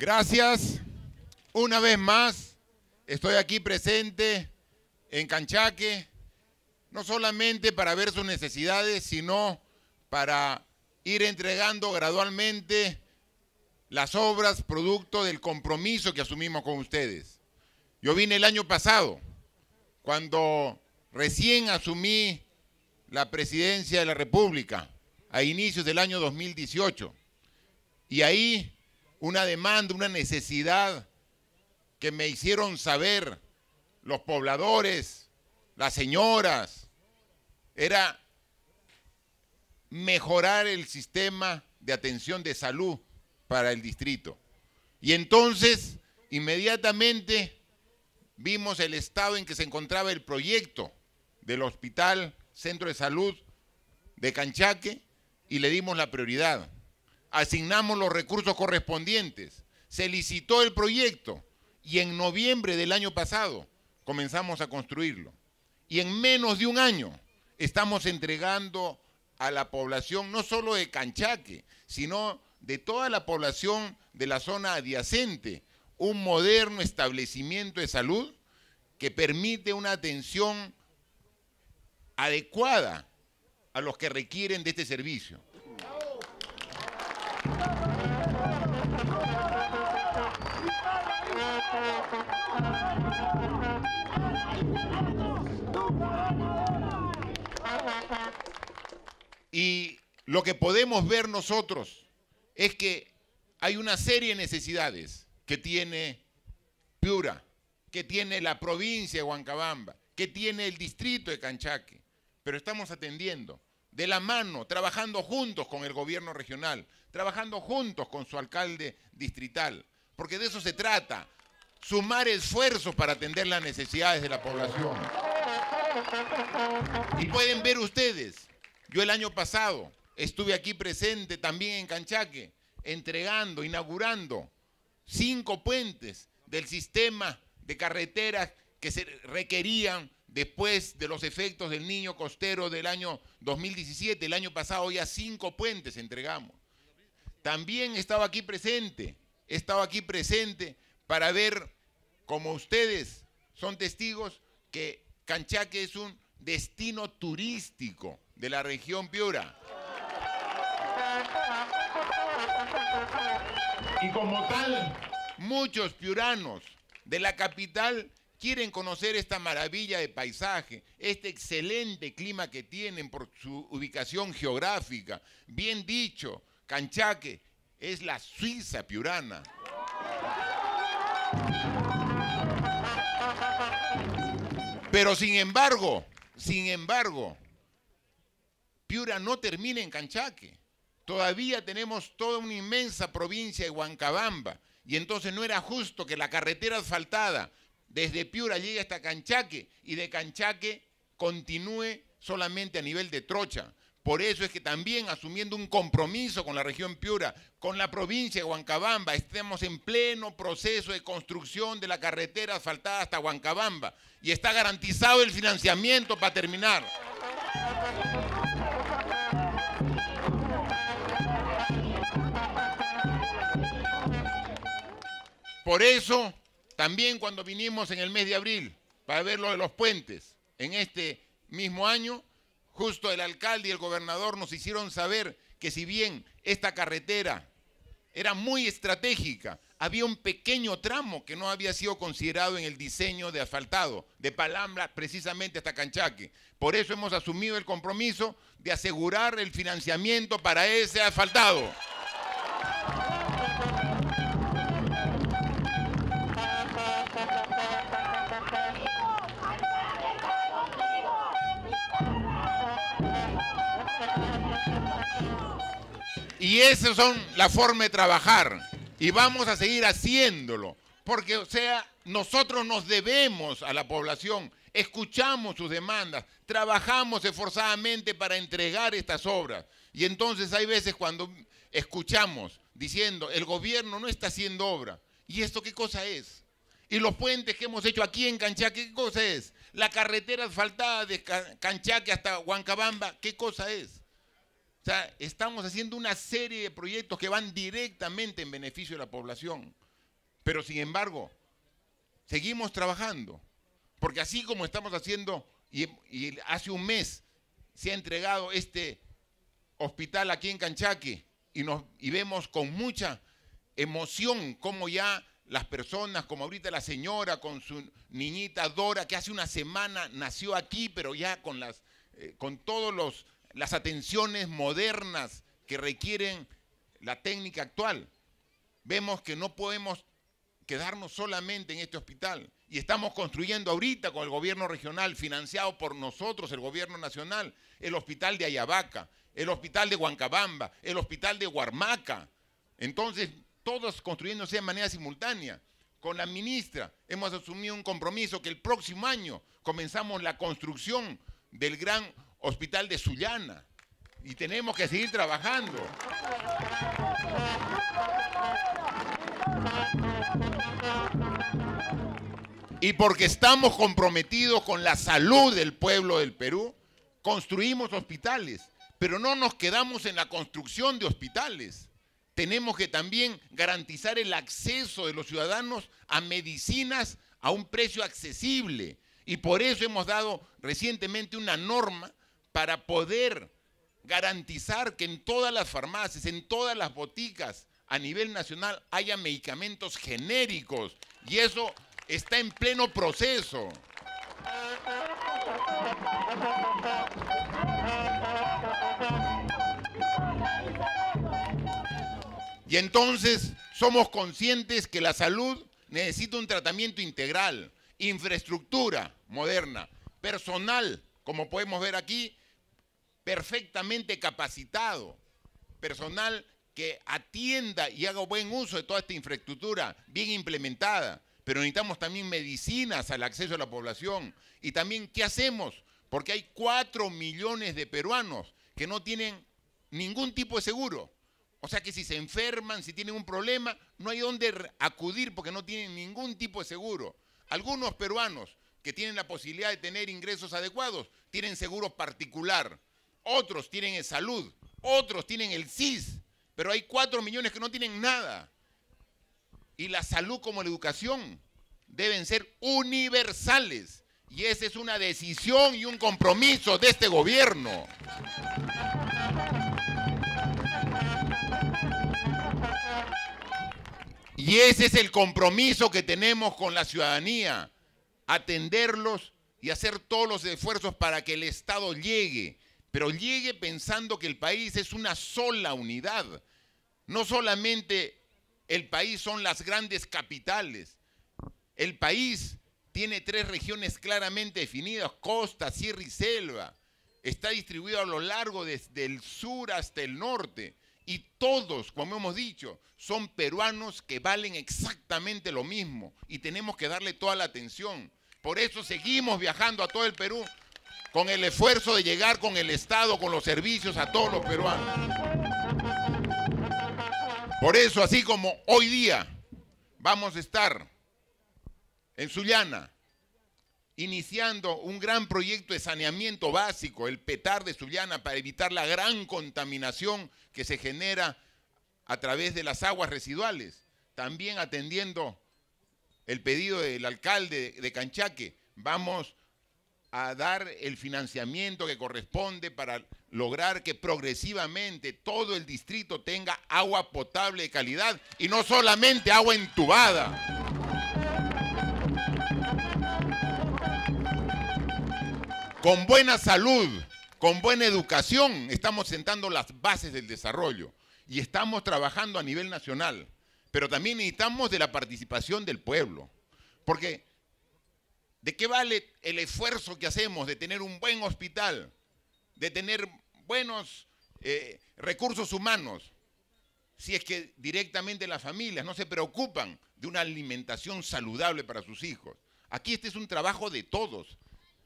Gracias. Una vez más, estoy aquí presente en Canchaque, no solamente para ver sus necesidades, sino para ir entregando gradualmente las obras producto del compromiso que asumimos con ustedes. Yo vine el año pasado, cuando recién asumí la presidencia de la República, a inicios del año 2018. Y ahí una demanda, una necesidad que me hicieron saber los pobladores, las señoras, era mejorar el sistema de atención de salud para el distrito. Y entonces, inmediatamente, vimos el estado en que se encontraba el proyecto del Hospital Centro de Salud de Canchaque y le dimos la prioridad asignamos los recursos correspondientes, se licitó el proyecto y en noviembre del año pasado comenzamos a construirlo. Y en menos de un año estamos entregando a la población no solo de Canchaque, sino de toda la población de la zona adyacente, un moderno establecimiento de salud que permite una atención adecuada a los que requieren de este servicio. Y lo que podemos ver nosotros es que hay una serie de necesidades que tiene Piura, que tiene la provincia de Huancabamba, que tiene el distrito de Canchaque, pero estamos atendiendo de la mano, trabajando juntos con el gobierno regional, trabajando juntos con su alcalde distrital, porque de eso se trata, sumar esfuerzos para atender las necesidades de la población. Y pueden ver ustedes, yo el año pasado estuve aquí presente también en Canchaque, entregando, inaugurando cinco puentes del sistema de carreteras que se requerían después de los efectos del niño costero del año 2017. El año pasado ya cinco puentes entregamos. También estaba aquí presente, estaba aquí presente para ver, como ustedes son testigos, que Canchaque es un destino turístico de la región Piura. Y como tal, muchos piuranos de la capital quieren conocer esta maravilla de paisaje, este excelente clima que tienen por su ubicación geográfica. Bien dicho, Canchaque es la Suiza piurana. Pero sin embargo, sin embargo, Piura no termina en Canchaque. Todavía tenemos toda una inmensa provincia de Huancabamba. Y entonces no era justo que la carretera asfaltada desde Piura llegue hasta Canchaque y de Canchaque continúe solamente a nivel de trocha. Por eso es que también asumiendo un compromiso con la región Piura, con la provincia de Huancabamba, estemos en pleno proceso de construcción de la carretera asfaltada hasta Huancabamba y está garantizado el financiamiento para terminar. Por eso, también cuando vinimos en el mes de abril para ver lo de los puentes en este mismo año, Justo el alcalde y el gobernador nos hicieron saber que si bien esta carretera era muy estratégica, había un pequeño tramo que no había sido considerado en el diseño de asfaltado, de Palambra precisamente hasta Canchaque. Por eso hemos asumido el compromiso de asegurar el financiamiento para ese asfaltado. Y esa son la forma de trabajar. Y vamos a seguir haciéndolo. Porque, o sea, nosotros nos debemos a la población, escuchamos sus demandas, trabajamos esforzadamente para entregar estas obras. Y entonces hay veces cuando escuchamos diciendo, el gobierno no está haciendo obra. ¿Y esto qué cosa es? Y los puentes que hemos hecho aquí en Canchaque, ¿qué cosa es? La carretera asfaltada de Canchaque hasta Huancabamba, ¿qué cosa es? estamos haciendo una serie de proyectos que van directamente en beneficio de la población. Pero sin embargo, seguimos trabajando. Porque así como estamos haciendo, y, hace un mes se ha entregado este hospital aquí en Canchaque, y, nos, y vemos con mucha emoción cómo ya las personas, como ahorita la señora con su niñita Dora, que hace una semana nació aquí, pero ya con, las, eh, con todos los las atenciones modernas que requieren la técnica actual. Vemos que no podemos quedarnos solamente en este hospital y estamos construyendo ahorita con el gobierno regional, financiado por nosotros, el gobierno nacional, el hospital de Ayabaca, el hospital de Huancabamba, el hospital de Huarmaca. Entonces, todos construyéndose de manera simultánea. Con la ministra hemos asumido un compromiso que el próximo año comenzamos la construcción del gran Hospital de Sullana. Y tenemos que seguir trabajando. Y porque estamos comprometidos con la salud del pueblo del Perú, construimos hospitales, pero no nos quedamos en la construcción de hospitales. Tenemos que también garantizar el acceso de los ciudadanos a medicinas a un precio accesible. Y por eso hemos dado recientemente una norma para poder garantizar que en todas las farmacias, en todas las boticas a nivel nacional haya medicamentos genéricos y eso está en pleno proceso. Y entonces somos conscientes que la salud necesita un tratamiento integral, infraestructura moderna, personal, como podemos ver aquí, perfectamente capacitado, personal que atienda y haga buen uso de toda esta infraestructura bien implementada. Pero necesitamos también medicinas al acceso a la población. Y también, ¿qué hacemos? Porque hay 4 millones de peruanos que no tienen ningún tipo de seguro. O sea que si se enferman, si tienen un problema, no hay dónde acudir porque no tienen ningún tipo de seguro. Algunos peruanos que tienen la posibilidad de tener ingresos adecuados tienen seguro particular otros tienen el salud, otros tienen el CIS, pero hay cuatro millones que no tienen nada. Y la salud como la educación deben ser universales. Y esa es una decisión y un compromiso de este gobierno. Y ese es el compromiso que tenemos con la ciudadanía, atenderlos y hacer todos los esfuerzos para que el Estado llegue pero llegue pensando que el país es una sola unidad. No solamente el país son las grandes capitales, el país tiene tres regiones claramente definidas, costa, sierra y selva. Está distribuido a lo largo desde el sur hasta el norte. Y todos, como hemos dicho, son peruanos que valen exactamente lo mismo. Y tenemos que darle toda la atención. Por eso seguimos viajando a todo el Perú con el esfuerzo de llegar con el Estado, con los servicios a todos los peruanos. Por eso, así como hoy día vamos a estar en Sullana, iniciando un gran proyecto de saneamiento básico, el petar de Sullana, para evitar la gran contaminación que se genera a través de las aguas residuales. También atendiendo el pedido del alcalde de Canchaque, vamos a dar el financiamiento que corresponde para lograr que progresivamente todo el distrito tenga agua potable de calidad y no solamente agua entubada. Con buena salud, con buena educación, estamos sentando las bases del desarrollo y estamos trabajando a nivel nacional, pero también necesitamos de la participación del pueblo, porque ¿De qué vale el esfuerzo que hacemos de tener un buen hospital, de tener buenos eh, recursos humanos, si es que directamente las familias no se preocupan de una alimentación saludable para sus hijos? Aquí este es un trabajo de todos,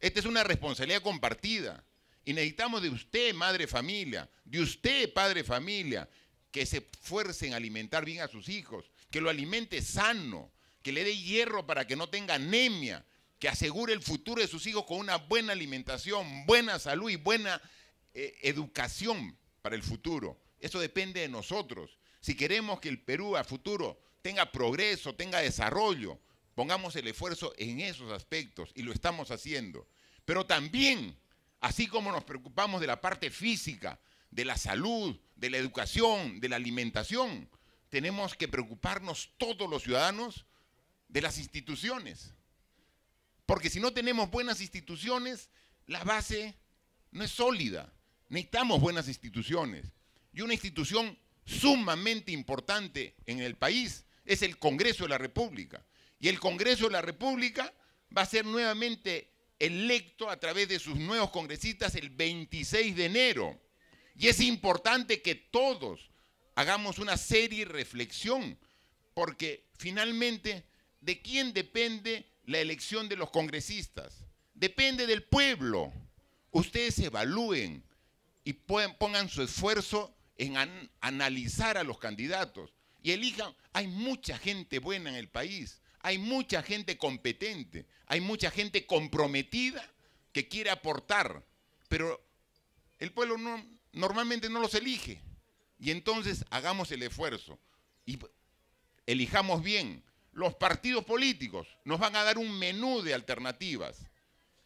esta es una responsabilidad compartida y necesitamos de usted, madre familia, de usted, padre familia, que se esfuercen a alimentar bien a sus hijos, que lo alimente sano, que le dé hierro para que no tenga anemia, que asegure el futuro de sus hijos con una buena alimentación, buena salud y buena eh, educación para el futuro. Eso depende de nosotros. Si queremos que el Perú a futuro tenga progreso, tenga desarrollo, pongamos el esfuerzo en esos aspectos y lo estamos haciendo. Pero también, así como nos preocupamos de la parte física, de la salud, de la educación, de la alimentación, tenemos que preocuparnos todos los ciudadanos de las instituciones. Porque si no tenemos buenas instituciones, la base no es sólida. Necesitamos buenas instituciones. Y una institución sumamente importante en el país es el Congreso de la República. Y el Congreso de la República va a ser nuevamente electo a través de sus nuevos congresistas el 26 de enero. Y es importante que todos hagamos una serie reflexión, porque finalmente, ¿de quién depende la elección de los congresistas. Depende del pueblo. Ustedes evalúen y pongan su esfuerzo en analizar a los candidatos y elijan. Hay mucha gente buena en el país, hay mucha gente competente, hay mucha gente comprometida que quiere aportar, pero el pueblo no, normalmente no los elige. Y entonces hagamos el esfuerzo y elijamos bien, los partidos políticos nos van a dar un menú de alternativas.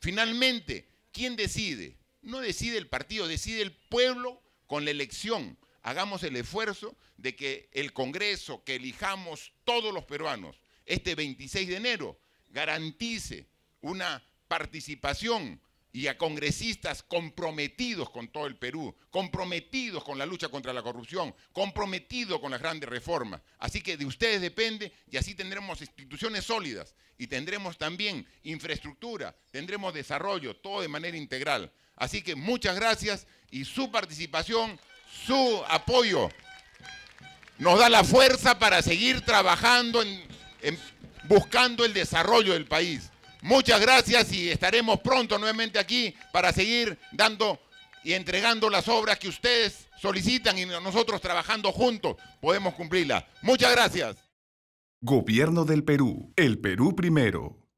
Finalmente, ¿quién decide? No decide el partido, decide el pueblo con la elección. Hagamos el esfuerzo de que el Congreso, que elijamos todos los peruanos este 26 de enero, garantice una participación y a congresistas comprometidos con todo el Perú, comprometidos con la lucha contra la corrupción, comprometidos con las grandes reformas. Así que de ustedes depende y así tendremos instituciones sólidas y tendremos también infraestructura, tendremos desarrollo, todo de manera integral. Así que muchas gracias y su participación, su apoyo nos da la fuerza para seguir trabajando en, buscando el desarrollo del país. Muchas gracias y estaremos pronto nuevamente aquí para seguir dando y entregando las obras que ustedes solicitan y nosotros trabajando juntos podemos cumplirlas. Muchas gracias. Gobierno del Perú. El Perú primero.